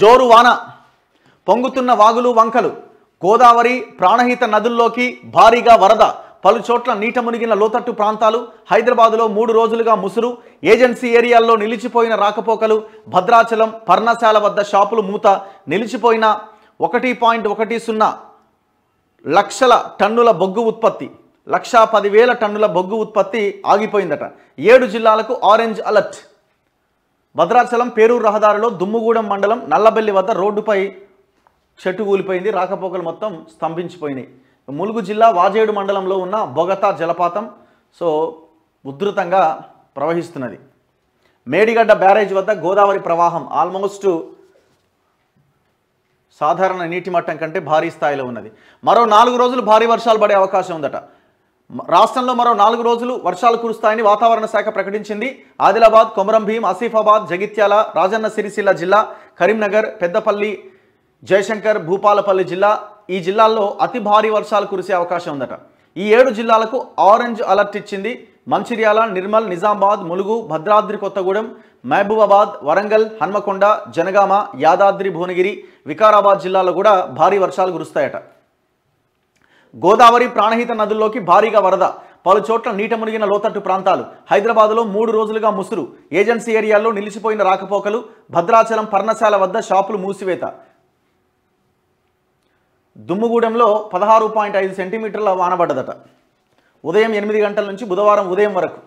జోరు వాన పొంగుతున్న వాగులు వంకలు గోదావరి ప్రాణహిత నదుల్లోకి భారీగా వరద పలు చోట్ల నీట మునిగిన లోతట్టు ప్రాంతాలు హైదరాబాదులో మూడు రోజులుగా ముసురు ఏజెన్సీ ఏరియాల్లో నిలిచిపోయిన రాకపోకలు భద్రాచలం పర్ణశాల వద్ద షాపులు మూత నిలిచిపోయిన ఒకటి పాయింట్ ఒకటి సున్నా లక్షల టన్నుల బొగ్గు ఉత్పత్తి లక్షా పదివేల టన్నుల బొగ్గు ఉత్పత్తి ఆగిపోయిందట ఏడు జిల్లాలకు ఆరెంజ్ అలర్ట్ భద్రాచలం పేరూరు రహదారిలో దుమ్ముగూడెం మండలం నల్లబెల్లి వద్ద రోడ్డుపై చెట్టు కూలిపోయింది రాకపోకలు మొత్తం స్తంభించిపోయినాయి ములుగు జిల్లా వాజేడు మండలంలో ఉన్న బొగతా జలపాతం సో ఉధృతంగా ప్రవహిస్తున్నది మేడిగడ్డ బ్యారేజ్ వద్ద గోదావరి ప్రవాహం ఆల్మోస్ట్ సాధారణ నీటి మట్టం కంటే భారీ స్థాయిలో ఉన్నది మరో నాలుగు రోజులు భారీ వర్షాలు పడే అవకాశం ఉందట రాష్ట్రంలో మరో నాలుగు రోజులు వర్షాలు కురుస్తాయని వాతావరణ శాఖ ప్రకటించింది ఆదిలాబాద్ కొమరం భీం ఆసిఫాబాద్ జగిత్యాల రాజన్న సిరిసిల్ల జిల్లా కరీంనగర్ పెద్దపల్లి జయశంకర్ భూపాలపల్లి జిల్లా ఈ జిల్లాల్లో అతి భారీ వర్షాలు కురిసే అవకాశం ఉందట ఈ ఏడు జిల్లాలకు ఆరెంజ్ అలర్ట్ ఇచ్చింది మంచిర్యాల నిర్మల్ నిజామాబాద్ ములుగు భద్రాద్రి కొత్తగూడెం మహబూబాబాద్ వరంగల్ హన్మకొండ జనగామ యాదాద్రి భువనగిరి వికారాబాద్ జిల్లాలో కూడా భారీ వర్షాలు కురుస్తాయట గోదావరి ప్రాణహిత నదుల్లోకి భారీగా వరద పలు చోట్ల నీట మునిగిన లోతట్టు ప్రాంతాలు హైదరాబాద్లో మూడు రోజులుగా ముసురు ఏజెన్సీ ఏరియాల్లో నిలిచిపోయిన రాకపోకలు భద్రాచలం పర్ణశాల వద్ద షాపులు మూసివేత దుమ్ముగూడెంలో పదహారు పాయింట్ ఐదు సెంటీమీటర్ల వానబడ్డదట ఉదయం ఎనిమిది గంటల నుంచి బుధవారం ఉదయం వరకు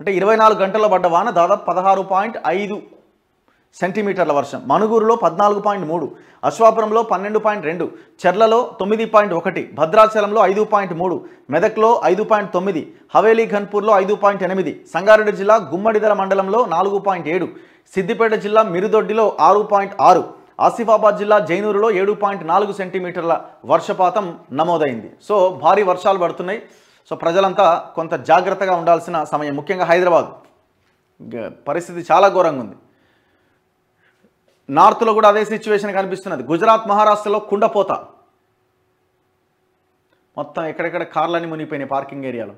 అంటే ఇరవై నాలుగు గంటల్లో పడ్డ వాన దాదాపు పదహారు పాయింట్ ఐదు సెంటీమీటర్ల వర్షం మనుగూరులో పద్నాలుగు పాయింట్ మూడు అశ్వాపురంలో పన్నెండు పాయింట్ రెండు చెర్లలో తొమ్మిది పాయింట్ ఒకటి భద్రాచలంలో ఐదు పాయింట్ మూడు మెదక్లో ఐదు పాయింట్ తొమ్మిది హవేలీ ఘన్పూర్లో ఐదు పాయింట్ ఎనిమిది సంగారెడ్డి జిల్లా గుమ్మడిదల మండలంలో నాలుగు పాయింట్ ఏడు సిద్దిపేట జిల్లా మిరుదొడ్డిలో ఆరు పాయింట్ ఆరు ఆసిఫాబాద్ జిల్లా జైనూరులో ఏడు పాయింట్ నాలుగు సెంటీమీటర్ల వర్షపాతం నమోదైంది సో భారీ వర్షాలు పడుతున్నాయి సో ప్రజలంతా కొంత జాగ్రత్తగా ఉండాల్సిన సమయం ముఖ్యంగా హైదరాబాద్ పరిస్థితి చాలా ఘోరంగా ఉంది నార్త్లో కూడా అదే సిచ్యువేషన్ కనిపిస్తున్నది గుజరాత్ మహారాష్ట్రలో కుండపోత మొత్తం ఎక్కడెక్కడ కార్లన్నీ మునిగిపోయినాయి పార్కింగ్ ఏరియాలో